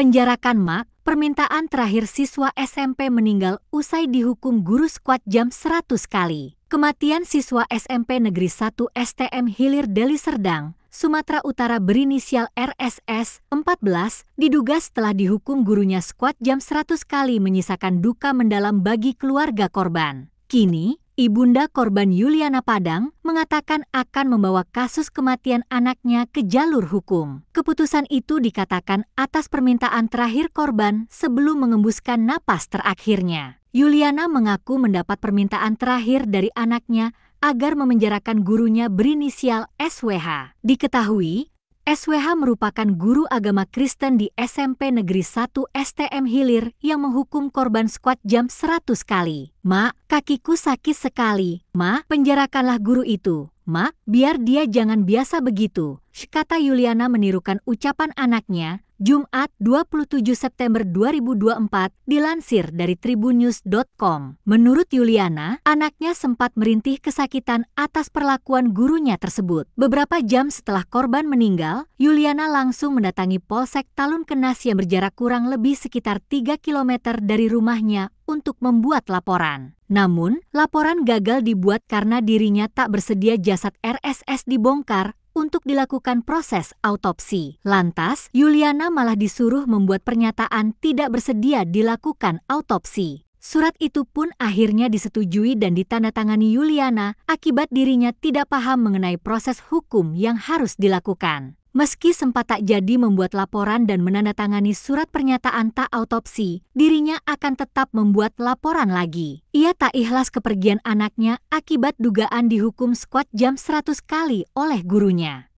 Penjarakan Mak, permintaan terakhir siswa SMP meninggal usai dihukum guru Skuat jam 100 kali. Kematian siswa SMP Negeri 1 STM Hilir Deli Serdang, Sumatera Utara berinisial RSS 14 diduga setelah dihukum gurunya skuat jam 100 kali menyisakan duka mendalam bagi keluarga korban. Kini, Ibunda korban Yuliana Padang mengatakan akan membawa kasus kematian anaknya ke jalur hukum. Keputusan itu dikatakan atas permintaan terakhir korban sebelum mengembuskan napas terakhirnya. Yuliana mengaku mendapat permintaan terakhir dari anaknya agar memenjarakan gurunya berinisial SWH. Diketahui, SWH merupakan guru agama Kristen di SMP Negeri 1 STM Hilir yang menghukum korban squat jam 100 kali. Ma, kakiku sakit sekali. Ma, penjarakanlah guru itu. Ma, biar dia jangan biasa begitu. Kata Yuliana menirukan ucapan anaknya, Jumat 27 September 2024, dilansir dari tribunnews.com. Menurut Yuliana, anaknya sempat merintih kesakitan atas perlakuan gurunya tersebut. Beberapa jam setelah korban meninggal, Yuliana langsung mendatangi Polsek Talun Kenas yang berjarak kurang lebih sekitar 3 km dari rumahnya untuk membuat laporan. Namun, laporan gagal dibuat karena dirinya tak bersedia jasad RSS dibongkar untuk dilakukan proses autopsi. Lantas, Yuliana malah disuruh membuat pernyataan tidak bersedia dilakukan autopsi. Surat itu pun akhirnya disetujui dan ditandatangani Yuliana akibat dirinya tidak paham mengenai proses hukum yang harus dilakukan. Meski sempat tak jadi membuat laporan dan menandatangani surat pernyataan tak autopsi, dirinya akan tetap membuat laporan lagi. Ia tak ikhlas kepergian anaknya akibat dugaan dihukum squat jam 100 kali oleh gurunya.